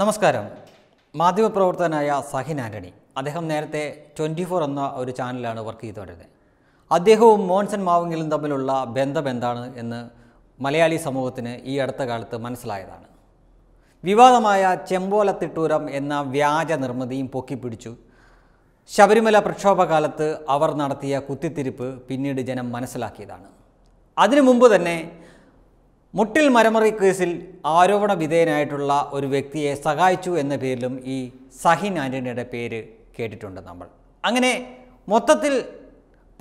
നമസ്കാരം മാധ്യമപ്രവർത്തകനായ സഹിൻ ആൻ്റണി അദ്ദേഹം നേരത്തെ ട്വൻറ്റി ഫോർ എന്ന ഒരു ചാനലിലാണ് വർക്ക് ചെയ്തുകൊണ്ടിരുന്നത് അദ്ദേഹവും മോൻസൻ മാവുങ്കിലും തമ്മിലുള്ള ബന്ധം എന്താണ് എന്ന് മലയാളി സമൂഹത്തിന് ഈ അടുത്ത കാലത്ത് മനസ്സിലായതാണ് വിവാദമായ ചെമ്പോലത്തിട്ടൂരം എന്ന വ്യാജ നിർമ്മിതിയും പൊക്കിപ്പിടിച്ചു ശബരിമല പ്രക്ഷോഭകാലത്ത് അവർ നടത്തിയ കുത്തിത്തിരിപ്പ് പിന്നീട് ജനം മനസ്സിലാക്കിയതാണ് അതിനു മുമ്പ് തന്നെ മുട്ടിൽ മരമറി കേസിൽ ആരോപണ വിധേയനായിട്ടുള്ള ഒരു വ്യക്തിയെ സഹായിച്ചു എന്ന പേരിലും ഈ സഹിൻ ആൻ്റണിയുടെ പേര് കേട്ടിട്ടുണ്ട് നമ്മൾ അങ്ങനെ മൊത്തത്തിൽ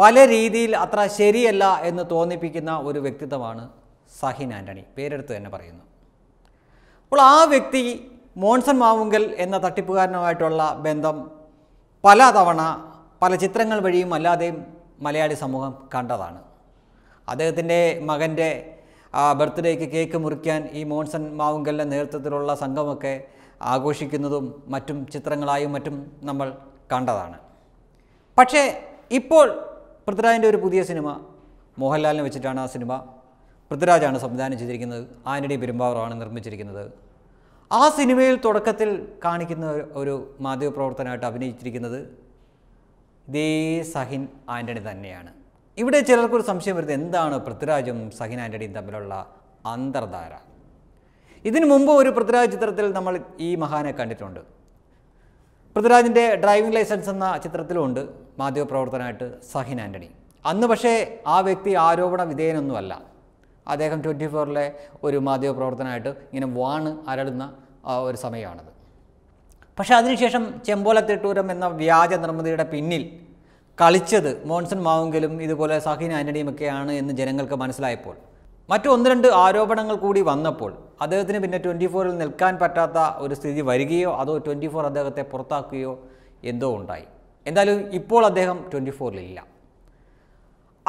പല രീതിയിൽ അത്ര ശരിയല്ല എന്ന് തോന്നിപ്പിക്കുന്ന ഒരു വ്യക്തിത്വമാണ് സഹിൻ ആൻ്റണി പേരെടുത്ത് തന്നെ പറയുന്നു അപ്പോൾ ആ വ്യക്തി മോൺസൺ മാവുങ്കൽ എന്ന തട്ടിപ്പുകാരനുമായിട്ടുള്ള ബന്ധം പല തവണ പല ചിത്രങ്ങൾ വഴിയും അല്ലാതെയും മലയാളി സമൂഹം കണ്ടതാണ് അദ്ദേഹത്തിൻ്റെ മകൻ്റെ ആ ബർത്ത്ഡേക്ക് കേക്ക് മുറിക്കാൻ ഈ മോൺസൺ മാവുങ്കലിൻ്റെ നേതൃത്വത്തിലുള്ള സംഘമൊക്കെ ആഘോഷിക്കുന്നതും മറ്റും ചിത്രങ്ങളായും മറ്റും നമ്മൾ കണ്ടതാണ് പക്ഷേ ഇപ്പോൾ പൃഥ്വിരാജിൻ്റെ ഒരു പുതിയ സിനിമ മോഹൻലാലിനെ വെച്ചിട്ടാണ് ആ സിനിമ പൃഥ്വിരാജാണ് സംവിധാനം ചെയ്തിരിക്കുന്നത് ആന്റണി പെരുമ്പാവറാണ് നിർമ്മിച്ചിരിക്കുന്നത് ആ സിനിമയിൽ തുടക്കത്തിൽ കാണിക്കുന്ന ഒരു മാധ്യമപ്രവർത്തനമായിട്ട് അഭിനയിച്ചിരിക്കുന്നത് ദേ സഹിൻ ആൻ്റണി തന്നെയാണ് ഇവിടെ ചിലർക്കൊരു സംശയം വരുന്നത് എന്താണ് പൃഥ്വിരാജും സഹിൻ ആൻ്റണിയും തമ്മിലുള്ള അന്തർധാര ഇതിനു മുമ്പ് ഒരു പൃഥ്വിരാജ് ചിത്രത്തിൽ നമ്മൾ ഈ മഹാനെ കണ്ടിട്ടുണ്ട് പൃഥ്വിരാജിൻ്റെ ഡ്രൈവിംഗ് ലൈസൻസ് എന്ന ചിത്രത്തിലുമുണ്ട് മാധ്യമപ്രവർത്തനമായിട്ട് സഹിൻ ആൻ്റണി അന്ന് പക്ഷേ ആ വ്യക്തി ആരോപണ വിധേയനൊന്നുമല്ല അദ്ദേഹം ട്വൻറ്റി ഫോറിലെ ഒരു മാധ്യമപ്രവർത്തനമായിട്ട് ഇങ്ങനെ വാണ് അരടുന്ന ഒരു സമയമാണത് പക്ഷേ അതിനുശേഷം ചെമ്പോലത്തിട്ടൂരം എന്ന വ്യാജ നിർമ്മിതിയുടെ പിന്നിൽ കളിച്ചത് മോൺസൺ മാവുങ്കലും ഇതുപോലെ ആൻ്റണിയും ഒക്കെയാണ് എന്ന് ജനങ്ങൾക്ക് മനസ്സിലായപ്പോൾ മറ്റു ഒന്ന് രണ്ട് ആരോപണങ്ങൾ കൂടി വന്നപ്പോൾ അദ്ദേഹത്തിന് പിന്നെ ട്വൻറ്റി ഫോറിൽ നിൽക്കാൻ പറ്റാത്ത ഒരു സ്ഥിതി വരികയോ അതോ ട്വൻറ്റി ഫോർ അദ്ദേഹത്തെ പുറത്താക്കുകയോ എന്തോ ഉണ്ടായി എന്തായാലും ഇപ്പോൾ അദ്ദേഹം ട്വൻറ്റി ഫോറിലില്ല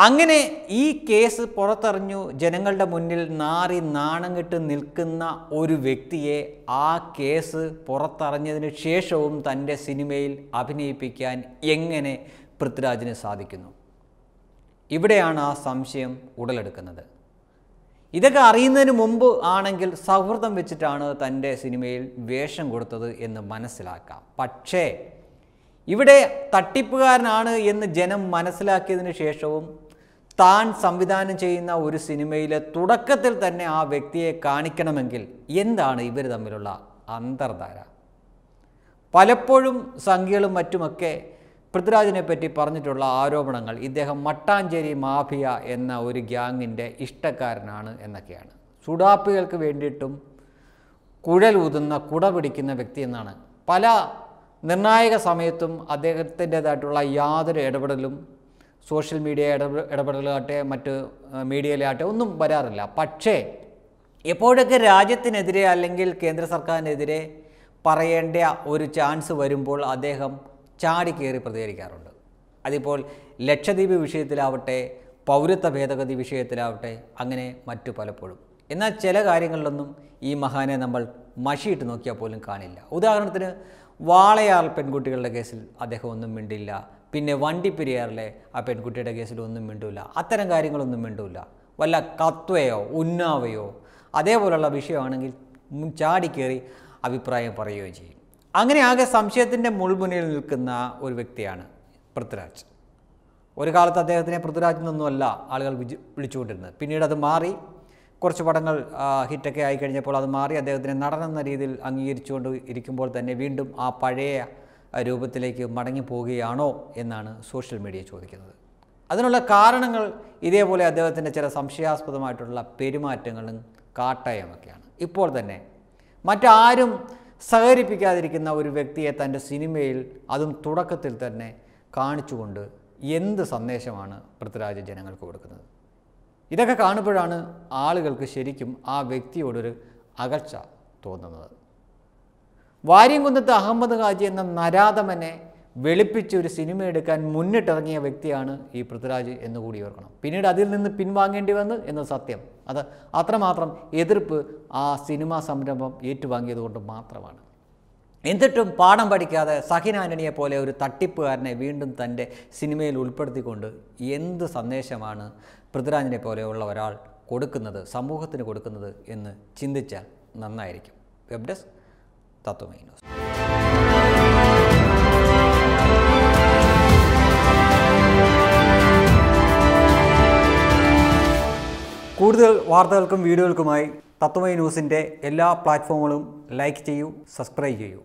അങ്ങനെ ഈ കേസ് പുറത്തറിഞ്ഞു ജനങ്ങളുടെ മുന്നിൽ നാറി നാണം കെട്ട് നിൽക്കുന്ന ഒരു വ്യക്തിയെ ആ കേസ് പുറത്തറിഞ്ഞതിന് ശേഷവും തൻ്റെ സിനിമയിൽ അഭിനയിപ്പിക്കാൻ എങ്ങനെ പൃഥ്വിരാജിന് സാധിക്കുന്നു ഇവിടെയാണ് ആ സംശയം ഉടലെടുക്കുന്നത് ഇതൊക്കെ അറിയുന്നതിന് മുമ്പ് ആണെങ്കിൽ സൗഹൃദം വെച്ചിട്ടാണ് തൻ്റെ സിനിമയിൽ വേഷം കൊടുത്തത് എന്ന് മനസ്സിലാക്കാം പക്ഷേ ഇവിടെ തട്ടിപ്പുകാരനാണ് എന്ന് ജനം മനസ്സിലാക്കിയതിന് ശേഷവും താൻ സംവിധാനം ചെയ്യുന്ന ഒരു സിനിമയിലെ തുടക്കത്തിൽ തന്നെ ആ വ്യക്തിയെ കാണിക്കണമെങ്കിൽ എന്താണ് ഇവർ തമ്മിലുള്ള അന്തർധാര പലപ്പോഴും സംഖ്യകളും മറ്റുമൊക്കെ പൃഥ്വിരാജിനെ പറ്റി പറഞ്ഞിട്ടുള്ള ആരോപണങ്ങൾ ഇദ്ദേഹം മട്ടാഞ്ചേരി മാഫിയ എന്ന ഒരു ഗ്യാങ്ങിൻ്റെ ഇഷ്ടക്കാരനാണ് എന്നൊക്കെയാണ് സുഡാപ്പുകൾക്ക് വേണ്ടിയിട്ടും ഊതുന്ന കുട പിടിക്കുന്ന വ്യക്തി എന്നാണ് പല നിർണായക സമയത്തും അദ്ദേഹത്തിൻ്റെതായിട്ടുള്ള യാതൊരു ഇടപെടലും സോഷ്യൽ മീഡിയ ഇടപെടലാകട്ടെ മറ്റ് മീഡിയയിലാകട്ടെ ഒന്നും വരാറില്ല പക്ഷേ എപ്പോഴൊക്കെ രാജ്യത്തിനെതിരെ അല്ലെങ്കിൽ കേന്ദ്ര സർക്കാരിനെതിരെ പറയേണ്ട ഒരു ചാൻസ് വരുമ്പോൾ അദ്ദേഹം ചാടി കയറി പ്രതികരിക്കാറുണ്ട് അതിപ്പോൾ ലക്ഷദ്വീപ് വിഷയത്തിലാവട്ടെ പൗരത്വ ഭേദഗതി വിഷയത്തിലാവട്ടെ അങ്ങനെ മറ്റു പലപ്പോഴും എന്നാൽ ചില കാര്യങ്ങളിലൊന്നും ഈ മഹാനെ നമ്മൾ മഷിയിട്ട് നോക്കിയാൽ പോലും കാണില്ല ഉദാഹരണത്തിന് വാളയാർ പെൺകുട്ടികളുടെ കേസിൽ അദ്ദേഹം ഒന്നും മിണ്ടില്ല പിന്നെ വണ്ടിപ്പെരിയാറിലെ ആ പെൺകുട്ടിയുടെ കേസിൽ ഒന്നും മിണ്ടൂല അത്തരം കാര്യങ്ങളൊന്നും മിണ്ടൂല വല്ല കത്വയോ ഉന്നാവയോ അതേപോലുള്ള വിഷയമാണെങ്കിൽ ചാടിക്കേറി അഭിപ്രായം പറയുകയോ ചെയ്യും അങ്ങനെ ആകെ സംശയത്തിൻ്റെ മുൾമുനയിൽ നിൽക്കുന്ന ഒരു വ്യക്തിയാണ് പൃഥ്വിരാജ് ഒരു കാലത്ത് അദ്ദേഹത്തിനെ പൃഥ്വിരാജ് നിന്നൊന്നുമല്ല ആളുകൾ വിളിച്ചുകൊണ്ടിരുന്നത് പിന്നീട് അത് മാറി കുറച്ച് പടങ്ങൾ ഹിറ്റൊക്കെ ആയി കഴിഞ്ഞപ്പോൾ അത് മാറി അദ്ദേഹത്തിന് നടനെന്ന രീതിയിൽ അംഗീകരിച്ചുകൊണ്ട് ഇരിക്കുമ്പോൾ തന്നെ വീണ്ടും ആ പഴയ രൂപത്തിലേക്ക് മടങ്ങി പോവുകയാണോ എന്നാണ് സോഷ്യൽ മീഡിയ ചോദിക്കുന്നത് അതിനുള്ള കാരണങ്ങൾ ഇതേപോലെ അദ്ദേഹത്തിൻ്റെ ചില സംശയാസ്പദമായിട്ടുള്ള പെരുമാറ്റങ്ങളും കാട്ടയമൊക്കെയാണ് ഇപ്പോൾ തന്നെ മറ്റാരും സഹകരിപ്പിക്കാതിരിക്കുന്ന ഒരു വ്യക്തിയെ തൻ്റെ സിനിമയിൽ അതും തുടക്കത്തിൽ തന്നെ കാണിച്ചുകൊണ്ട് എന്ത് സന്ദേശമാണ് പൃഥ്വിരാജ് ജനങ്ങൾക്ക് കൊടുക്കുന്നത് ഇതൊക്കെ കാണുമ്പോഴാണ് ആളുകൾക്ക് ശരിക്കും ആ വ്യക്തിയോടൊരു അകൽച്ച തോന്നുന്നത് വാര്യംകുന്നത്ത് അഹമ്മദ് ഹാജി എന്ന നരാതമനെ വെളുപ്പിച്ച് ഒരു സിനിമ എടുക്കാൻ മുന്നിട്ടിറങ്ങിയ വ്യക്തിയാണ് ഈ പൃഥ്വിരാജ് എന്നുകൂടി ഓർക്കണം പിന്നീട് അതിൽ നിന്ന് പിൻവാങ്ങേണ്ടി വന്നു എന്ന സത്യം അത് അത്രമാത്രം എതിർപ്പ് ആ സിനിമാ സംരംഭം ഏറ്റുവാങ്ങിയതുകൊണ്ട് മാത്രമാണ് എന്നിട്ടും പാഠം പഠിക്കാതെ സഹിന ആൻ്റണിയെ പോലെ ഒരു തട്ടിപ്പുകാരനെ വീണ്ടും തൻ്റെ സിനിമയിൽ ഉൾപ്പെടുത്തിക്കൊണ്ട് എന്ത് സന്ദേശമാണ് പൃഥ്വിരാജിനെ പോലെയുള്ള ഒരാൾ കൊടുക്കുന്നത് സമൂഹത്തിന് കൊടുക്കുന്നത് എന്ന് ചിന്തിച്ചാൽ നന്നായിരിക്കും വെബ് ഡെസ്ക് തത്വമൈ ന്യൂസ് കൂടുതൽ വാർത്തകൾക്കും തത്വമൈ എല്ലാ പ്ലാറ്റ്ഫോമുകളും ലൈക്ക് ചെയ്യൂ സബ്സ്ക്രൈബ് ചെയ്യൂ